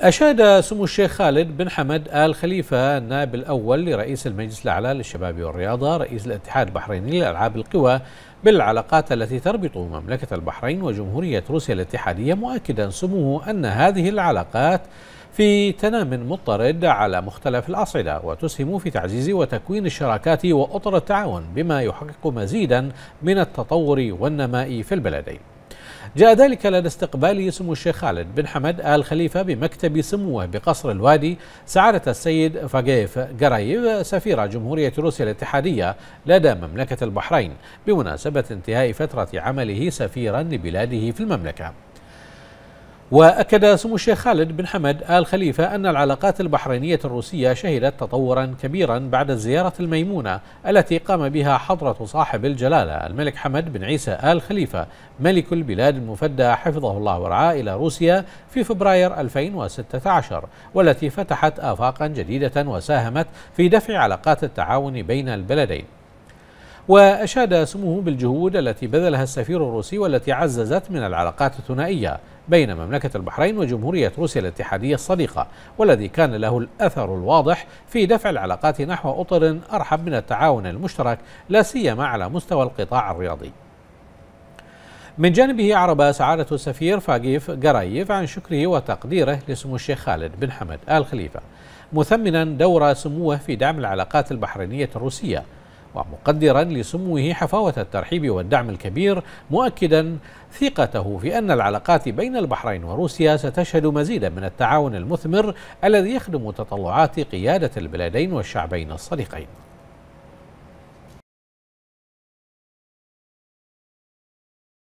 أشاد سمو الشيخ خالد بن حمد آل خليفة النائب الأول لرئيس المجلس الأعلى للشباب والرياضة رئيس الاتحاد البحريني لألعاب القوى بالعلاقات التي تربط مملكة البحرين وجمهورية روسيا الاتحادية مؤكدا سموه أن هذه العلاقات في تنام مضطرد على مختلف الأصعدة وتسهم في تعزيز وتكوين الشراكات وأطر التعاون بما يحقق مزيدا من التطور والنماء في البلدين جاء ذلك لدى استقبال سمو الشيخ خالد بن حمد آل خليفة بمكتب سموه بقصر الوادي سعادة السيد فاقيف قرايف سفير جمهورية روسيا الاتحادية لدى مملكة البحرين بمناسبة انتهاء فترة عمله سفيرا لبلاده في المملكة وأكد سمو الشيخ خالد بن حمد آل خليفة أن العلاقات البحرينية الروسية شهدت تطورا كبيرا بعد الزيارة الميمونة التي قام بها حضرة صاحب الجلالة الملك حمد بن عيسى آل خليفة ملك البلاد المفدى حفظه الله ورعاه إلى روسيا في فبراير 2016 والتي فتحت آفاقا جديدة وساهمت في دفع علاقات التعاون بين البلدين وأشاد سموه بالجهود التي بذلها السفير الروسي والتي عززت من العلاقات الثنائية بين مملكة البحرين وجمهورية روسيا الاتحادية الصديقة والذي كان له الأثر الواضح في دفع العلاقات نحو أطر أرحب من التعاون المشترك لا سيما على مستوى القطاع الرياضي من جانبه عرب سعادة السفير فاقيف قرايف عن شكره وتقديره لسمو الشيخ خالد بن حمد آل خليفة مثمنا دور سموه في دعم العلاقات البحرينية الروسية ومقدرا لسموه حفاوة الترحيب والدعم الكبير مؤكدا ثقته في أن العلاقات بين البحرين وروسيا ستشهد مزيدا من التعاون المثمر الذي يخدم تطلعات قيادة البلادين والشعبين الصديقين